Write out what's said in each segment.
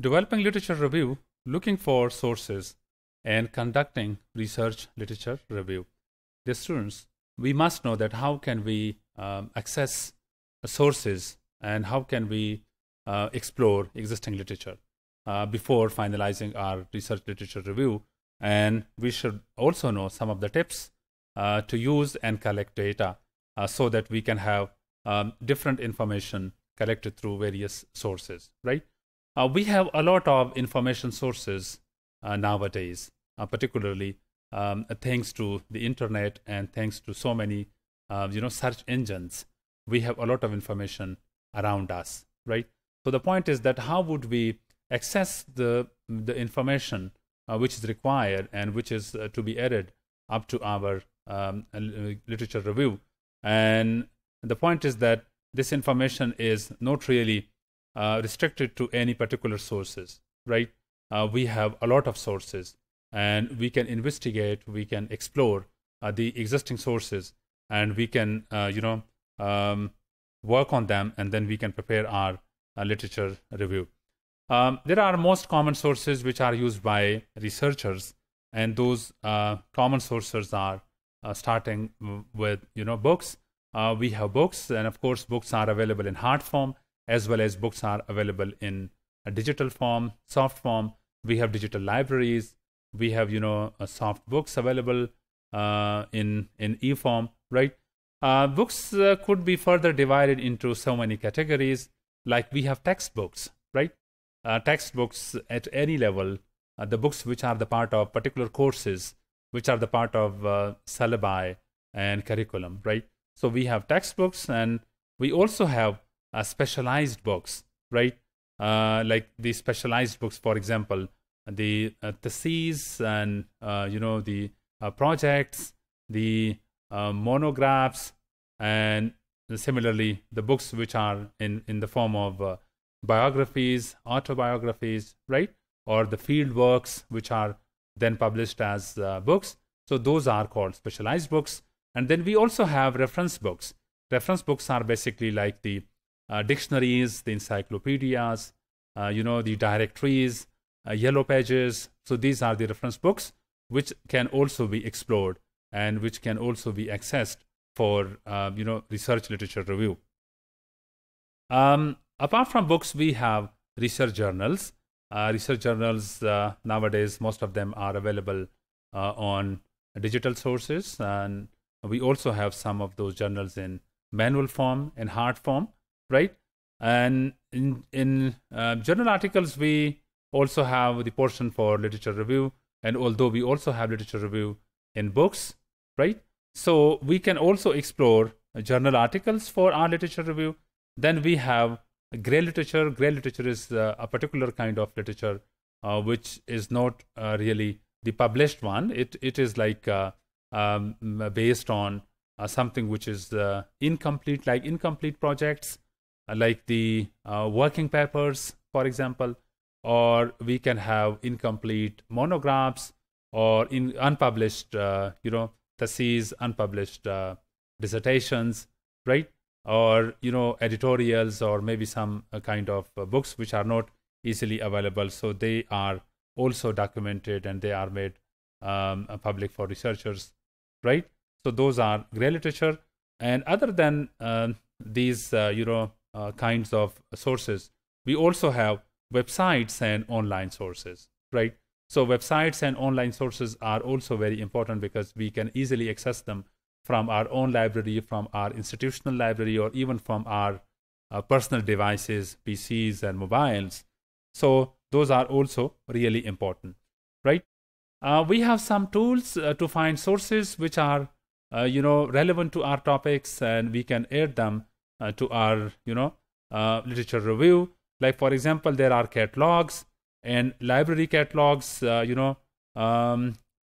developing literature review, looking for sources, and conducting research literature review. the students, we must know that how can we um, access sources and how can we uh, explore existing literature uh, before finalizing our research literature review. And we should also know some of the tips uh, to use and collect data uh, so that we can have um, different information collected through various sources, right? Uh, we have a lot of information sources uh, nowadays, uh, particularly um, thanks to the internet and thanks to so many, uh, you know, search engines. We have a lot of information around us, right? So the point is that how would we access the the information uh, which is required and which is uh, to be added up to our um, literature review? And the point is that this information is not really uh, restricted to any particular sources, right? Uh, we have a lot of sources and we can investigate, we can explore uh, the existing sources and we can, uh, you know, um, work on them and then we can prepare our uh, literature review. Um, there are most common sources which are used by researchers and those common sources are starting with, you know, books. we have books and of course books are available in hard form as well as books are available in a digital form, soft form. We have digital libraries. We have you know uh, soft books available uh, in in e form, right? Uh, books uh, could be further divided into so many categories. Like we have textbooks, right? Uh, textbooks at any level, uh, the books which are the part of particular courses, which are the part of syllabi and curriculum, right? So we have textbooks, and we also have uh, specialized books, right? Uh, like the specialized books, for example, the uh, theses and uh, you know the uh, projects, the monographs, and similarly the books which are in in the form of biographies, autobiographies, right? Or the field works which are then published as books. So those are called specialized books. And then we also have reference books. Reference books are basically like the uh, dictionaries, the encyclopedias, uh, you know, the directories, uh, yellow pages. So these are the reference books which can also be explored and which can also be accessed for, uh, you know, research literature review. Um, apart from books, we have research journals. Uh, research journals uh, nowadays, most of them are available on digital sources. And we also have some of those journals in manual form in hard form right? And in, in uh, journal articles, we also have the portion for literature review. And although we also have literature review in books, right? So we can also explore journal articles for our literature review. Then we have gray literature. Gray literature is uh, a particular kind of literature uh, which is not uh, really the published one. It it is like uh, um, based on uh, something which is uh, incomplete, like incomplete projects uh, like the uh, working papers, for example, or we can have incomplete monographs or in unpublished, uh, you know, theses, unpublished uh, dissertations, right? Or you know, editorials or maybe some uh, kind of uh, books which are not easily available. So they are also documented and they are made um, public for researchers, right? So those are gray literature. And other than um, these, you know, uh, kinds of sources. We also have websites and online sources, right? So websites and online sources are also very important because we can easily access them from our own library, from our institutional library, or even from our uh, personal devices, PCs and mobiles. So those are also really important, right? Uh, we have some tools uh, to find sources which are, uh, you know, relevant to our topics and we can add them uh, to our you know uh, literature review like for example there are catalogs and library catalogs uh, you know um,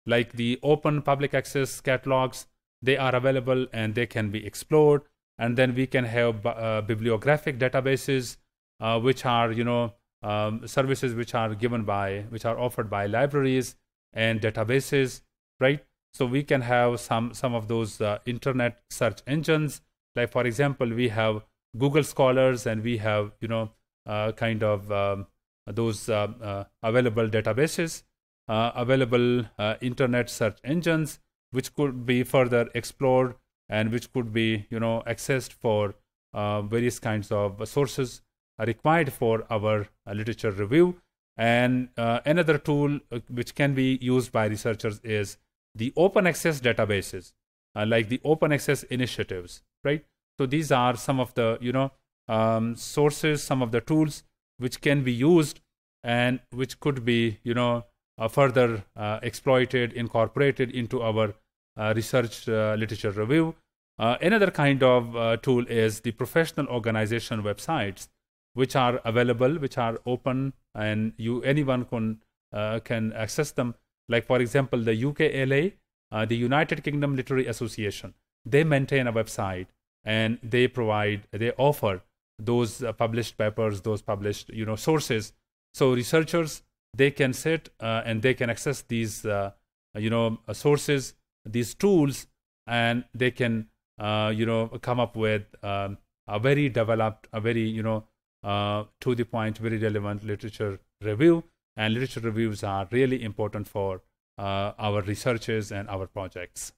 like the open public access catalogs they are available and they can be explored and then we can have uh, bibliographic databases uh, which are you know um, services which are given by which are offered by libraries and databases right so we can have some some of those uh, internet search engines like for example we have google scholars and we have you know uh, kind of um, those uh, uh available databases uh, available uh, internet search engines which could be further explored and which could be you know accessed for various kinds of sources required for our literature review and another tool which can be used by researchers is the open access databases uh, like the open access initiatives, right? So these are some of the, you know, um, sources, some of the tools which can be used and which could be, you know, uh, further uh, exploited, incorporated into our uh, research uh, literature review. another kind of tool is the professional organization websites, which are available, which are open, and you anyone can can access them. Like for example, the UKLA uh, the United Kingdom Literary Association. They maintain a website and they provide, they offer those uh, published papers, those published, you know, sources. So researchers, they can sit uh, and they can access these, uh, you know, uh, sources, these tools, and they can, you know, come up with um, a very developed, a very, you know, to the point, very relevant literature review. And literature reviews are really important for uh, our researches and our projects.